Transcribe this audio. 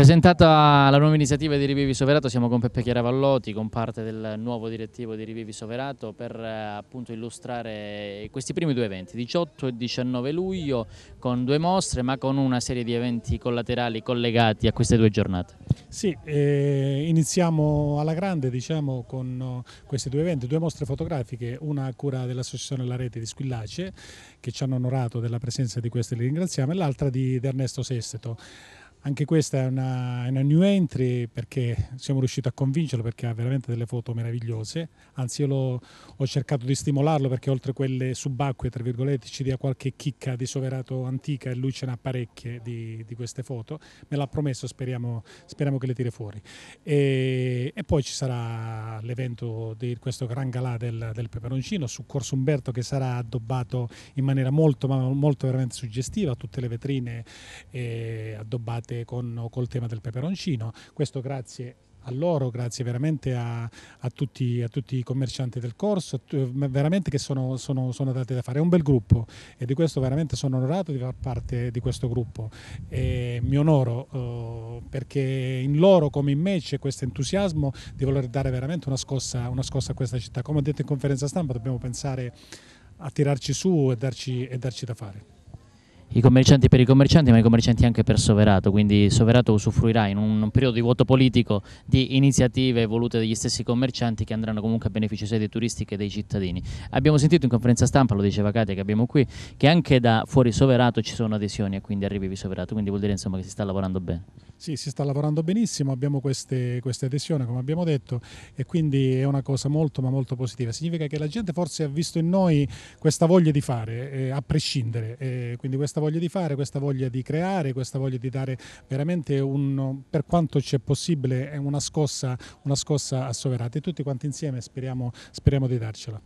Presentata la nuova iniziativa di Rivivi Soverato, siamo con Peppe Chiaravallotti, con parte del nuovo direttivo di Rivivi Soverato per eh, appunto, illustrare questi primi due eventi, 18 e 19 luglio, con due mostre ma con una serie di eventi collaterali collegati a queste due giornate. Sì, eh, iniziamo alla grande diciamo, con eh, questi due eventi, due mostre fotografiche, una a cura dell'Associazione La Rete di Squillace che ci hanno onorato della presenza di queste, li ringraziamo, e l'altra di, di Ernesto Sesteto. Anche questa è una, una, new entry perché siamo riusciti a convincerlo perché ha veramente delle foto meravigliose, anzi io ho cercato di stimolarlo perché oltre quelle subacquee, tra virgolette, ci dia qualche chicca di Soverato antica e lui ce n'ha parecchie di, di queste foto, me l'ha promesso, speriamo, speriamo, che le tiri fuori. E, e poi ci sarà l'evento di questo gran galà del, del peperoncino su Corso Umberto che sarà addobbato in maniera molto, ma molto veramente suggestiva, tutte le vetrine eh, addobbate forte con, col tema del peperoncino. Questo grazie a loro, grazie veramente a, a, tutti, a, tutti, i commercianti del corso, veramente che sono, sono, sono dati da fare. È un bel gruppo e di questo veramente sono onorato di far parte di questo gruppo. E mi onoro eh, perché in loro come in me c'è questo entusiasmo di voler dare veramente una scossa, una scossa a questa città. Come ho detto in conferenza stampa dobbiamo pensare a tirarci su e darci, e darci da fare i commercianti per i commercianti, ma i commercianti anche per Soverato, quindi Soverato usufruirà in un periodo di vuoto politico di iniziative volute dagli stessi commercianti che andranno comunque a beneficio sia dei turistiche che dei cittadini. Abbiamo sentito in conferenza stampa, lo diceva Katia che abbiamo qui, che anche da fuori Soverato ci sono adesioni e quindi arrivi di Soverato, quindi vuol dire insomma che si sta lavorando bene. Sì, si sta lavorando benissimo, abbiamo queste, queste adesioni come abbiamo detto e quindi è una cosa molto ma molto positiva. Significa che la gente forse ha visto in noi questa voglia di fare, eh, a prescindere, eh, quindi questa voglia di fare, questa voglia di creare, questa voglia di dare veramente un, per quanto ci è possibile una scossa, una scossa a Soverati e tutti quanti insieme speriamo, speriamo di darcela.